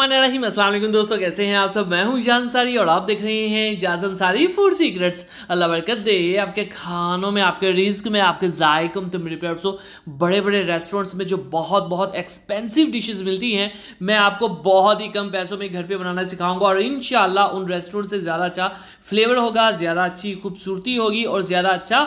अस्सलाम वालेकुम दोस्तों कैसे हैं आप सब मैं हूं जान अंसारी और आप देख रहे हैं जाज अंसारी फूड सीक्रेट्स अल्लाह बरकत दे आपके खानों में आपके रिस्क में आपके जायकों में तो मेरे प्यार सो बड़े बड़े रेस्टोरेंट्स में जो बहुत बहुत एक्सपेंसिव डिशेज मिलती हैं मैं आपको बहुत ही कम पैसों में घर पर बनाना सिखाऊंगा और इन उन रेस्टोरेंट से ज़्यादा अच्छा फ्लेवर होगा ज़्यादा अच्छी खूबसूरती होगी और ज़्यादा अच्छा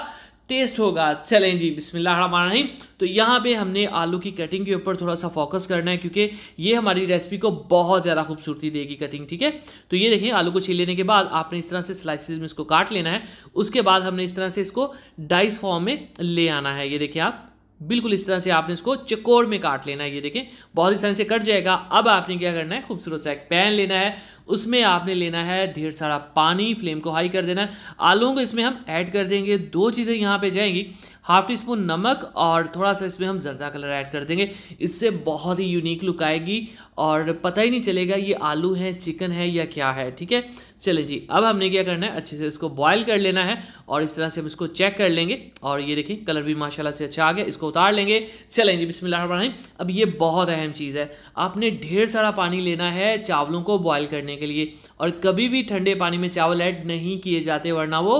टेस्ट होगा चलें जी बिसमीम तो यहाँ पे हमने आलू की कटिंग के ऊपर थोड़ा सा फोकस करना है क्योंकि ये हमारी रेसिपी को बहुत ज़्यादा खूबसूरती देगी कटिंग ठीक है तो ये देखें आलू को छील लेने के बाद आपने इस तरह से स्लाइसिस में इसको काट लेना है उसके बाद हमने इस तरह से इसको डाइस फॉर्म में ले आना है ये देखिए आप बिल्कुल इस तरह से आपने इसको चकोर में काट लेना है ये देखें बहुत ही तरह से कट जाएगा अब आपने क्या करना है खूबसूरत सा एक पैन लेना है उसमें आपने लेना है ढेर सारा पानी फ्लेम को हाई कर देना है आलूओं को इसमें हम ऐड कर देंगे दो चीज़ें यहाँ पे जाएंगी हाफ टी स्पून नमक और थोड़ा सा इसमें हम जर्दा कलर ऐड कर देंगे इससे बहुत ही यूनिक लुक आएगी और पता ही नहीं चलेगा ये आलू है चिकन है या क्या है ठीक है चले जी अब हमने क्या करना है अच्छे से इसको बॉयल कर लेना है और इस तरह से हम इसको चेक कर लेंगे और ये देखिए कलर भी माशाल्लाह से अच्छा आ गया इसको उतार लेंगे चलें जी बिस्मिल अब ये बहुत अहम चीज़ है आपने ढेर सारा पानी लेना है चावलों को बॉयल करने के लिए और कभी भी ठंडे पानी में चावल ऐड नहीं किए जाते वरना वो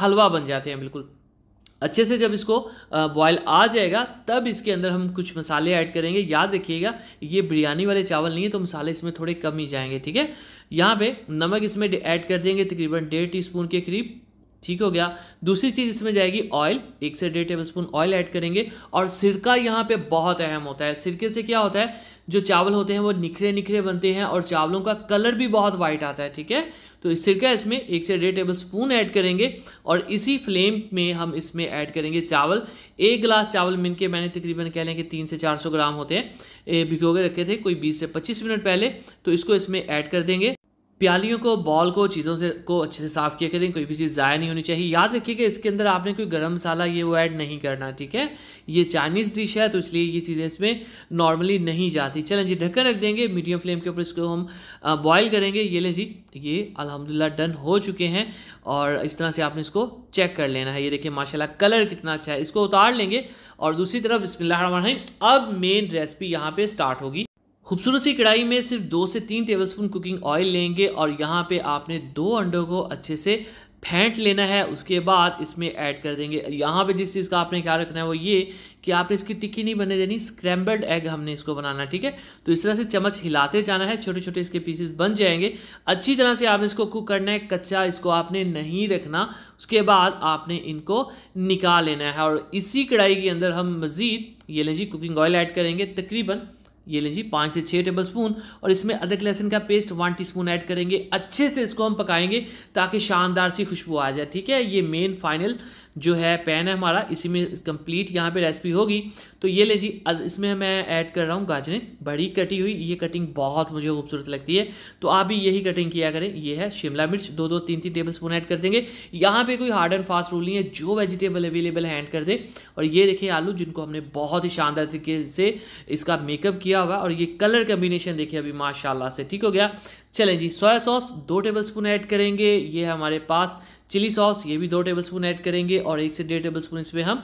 हलवा बन जाते हैं बिल्कुल अच्छे से जब इसको बॉयल आ जाएगा तब इसके अंदर हम कुछ मसाले ऐड करेंगे याद रखिएगा ये बिरयानी वाले चावल नहीं है तो मसाले इसमें थोड़े कम ही जाएंगे ठीक है यहाँ पे नमक इसमें ऐड कर देंगे तकरीबन डेढ़ टीस्पून के करीब ठीक हो गया दूसरी चीज़ इसमें जाएगी ऑयल एक से डेढ़ टेबल स्पून ऑयल ऐड करेंगे और सिरका यहाँ पे बहुत अहम होता है सिरके से क्या होता है जो चावल होते हैं वो निखरे निखरे बनते हैं और चावलों का कलर भी बहुत वाइट आता है ठीक है तो इस सिरका इसमें एक से डेढ़ टेबल स्पून ऐड करेंगे और इसी फ्लेम में हम इसमें ऐड करेंगे चावल एक गिलास चावल मिन के मैंने तकरीबन कह लें कि तीन से चार सौ ग्राम होते हैं भिगो के रखे थे कोई बीस से पच्चीस मिनट पहले तो इसको इसमें ऐड कर देंगे प्यालियों को बॉल को चीज़ों से को अच्छे से साफ़ किया करें कोई भी चीज़ ज़ाया नहीं होनी चाहिए याद रखिए कि इसके अंदर आपने कोई गर्म मसाला ये वो ऐड नहीं करना ठीक है ये चाइनीज़ डिश है तो इसलिए ये चीज़ें इसमें नॉर्मली नहीं जाती चलें जी ढक्कन रख देंगे मीडियम फ्लेम के ऊपर इसको हम बॉयल करेंगे ये लें जी ये अलहमदिल्ला डन हो चुके हैं और इस तरह से आपने इसको चेक कर लेना है ये देखिए माशा कलर कितना अच्छा है इसको उतार लेंगे और दूसरी तरफ बिस्मिल्लाह अब मेन रेसिपी यहाँ पर स्टार्ट होगी खूबसूरत सी कढ़ाई में सिर्फ दो से तीन टेबलस्पून कुकिंग ऑयल लेंगे और यहाँ पे आपने दो अंडों को अच्छे से फेंट लेना है उसके बाद इसमें ऐड कर देंगे यहाँ पे जिस चीज़ का आपने ख्याल रखना है वो ये कि आपने इसकी टिक्की नहीं बनने देनी स्क्रैम्बल्ड एग हमने इसको बनाना ठीक है तो इस तरह से चम्मच हिलाते जाना है छोटे छोटे इसके पीसेस बन जाएंगे अच्छी तरह से आपने इसको कुक करना है कच्चा इसको आपने नहीं रखना उसके बाद आपने इनको निकाल लेना है और इसी कढ़ाई के अंदर हम मज़ीद ये लें जी कुकिंग ऑयल ऐड करेंगे तकरीबन ये लीजिए पाँच से छः टेबल स्पून और इसमें अदरक लहसुन का पेस्ट वन टीस्पून ऐड करेंगे अच्छे से इसको हम पकाएंगे ताकि शानदार सी खुशबू आ जाए ठीक है ये मेन फाइनल जो है पैन है हमारा इसी में कंप्लीट यहाँ पे रेसिपी होगी तो ये ले जी इसमें मैं ऐड कर रहा हूँ गाजरें बड़ी कटी हुई ये कटिंग बहुत मुझे खूबसूरत लगती है तो आप भी यही कटिंग किया करें ये है शिमला मिर्च दो दो तीन तीन टेबल स्पून ऐड कर देंगे यहाँ पे कोई हार्ड एंड फास्ट रूल नहीं है जो वेजिटेबल अवेलेबल है ऐड कर दें और ये देखिए आलू जिनको हमने बहुत ही शानदार तरीके से इसका मेकअप किया हुआ और ये कलर कम्बिनेशन देखिए अभी माशाला से ठीक हो गया चलें जी सोया सॉस दो टेबल स्पून ऐड करेंगे ये हमारे पास चिली सॉस ये भी दो टेबल स्पून ऐड करेंगे और एक से डेढ़ टेबल स्पून इसमें हम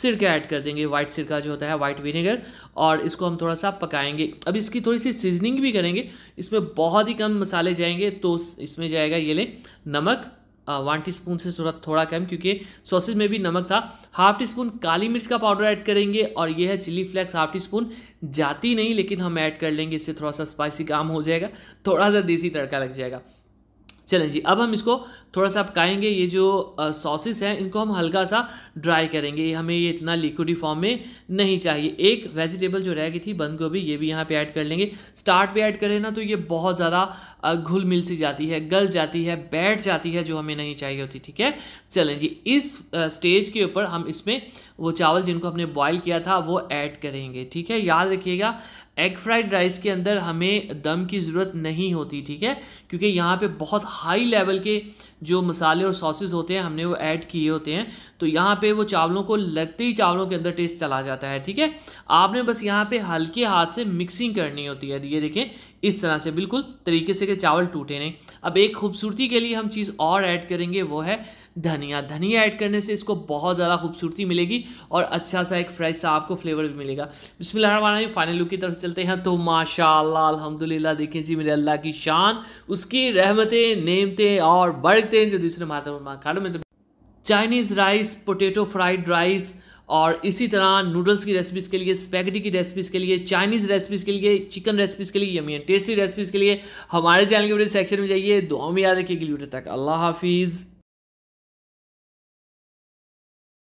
सिरका ऐड कर देंगे वाइट सिरका जो होता है वाइट विनेगर और इसको हम थोड़ा सा पकाएंगे अब इसकी थोड़ी सी सीजनिंग भी करेंगे इसमें बहुत ही कम मसाले जाएंगे तो इसमें जाएगा ये लें नमक वन टी स्पून से थोड़ा थोड़ा कम क्योंकि सॉसेज में भी नमक था हाफ टी स्पून काली मिर्च का पाउडर ऐड करेंगे और ये है chilli flakes half teaspoon जाती नहीं लेकिन हम ऐड कर लेंगे इससे थोड़ा सा स्पाइसी काम हो जाएगा थोड़ा सा देसी तड़का लग जाएगा चलें जी अब हम इसको थोड़ा सा पकाएंगे ये जो सॉसेस हैं इनको हम हल्का सा ड्राई करेंगे हमें ये इतना लिक्विडी फॉर्म में नहीं चाहिए एक वेजिटेबल जो रह गई थी बंद गोभी ये भी यहाँ पे ऐड कर लेंगे स्टार्ट पे ऐड करें ना तो ये बहुत ज़्यादा घुल मिल सी जाती है गल जाती है बैठ जाती है जो हमें नहीं चाहिए होती ठीक है चलें जी इस स्टेज के ऊपर हम इसमें वो चावल जिनको हमने बॉयल किया था वो ऐड करेंगे ठीक है याद रखिएगा एग फ्राइड राइस के अंदर हमें दम की ज़रूरत नहीं होती ठीक है क्योंकि यहाँ पे बहुत हाई लेवल के जो मसाले और सॉसेज होते हैं हमने वो ऐड किए होते हैं तो यहाँ पे वो चावलों को लगते ही चावलों के अंदर टेस्ट चला जाता है ठीक है आपने बस यहाँ पे हल्के हाथ से मिक्सिंग करनी होती है ये देखें इस तरह से बिल्कुल तरीके से कि चावल टूटे नहीं अब एक खूबसूरती के लिए हम चीज़ और ऐड करेंगे वो है धनिया धनिया ऐड करने से इसको बहुत ज़्यादा खूबसूरती मिलेगी और अच्छा सा एक फ्रेश सा आपको फ्लेवर भी मिलेगा बिस्मिल फाइनल लुक की तरफ चलते हैं तो माशाल्लाह अल्हम्दुलिल्लाह देखें जी मेरे अल्लाह की शान उसकी रहमतें नेमतें और बर्ग कहते हैं जो दूसरे महाखाड़ों में तो Chinese rice potato fried rice और इसी तरह नूडल्स की रेसिपीज़ के लिए स्पैगेटी की रेसिपीज़ के लिए चाइनीज़ रेसिपीज़ के लिए चिकन रेसिपीज़ के लिए यमी टेस्टी रेसिपीज़ के लिए हमारे चैनल के वीडियो सेक्शन में जाइए दो में याद रखिए वीडियो तक अल्लाह हाफिज़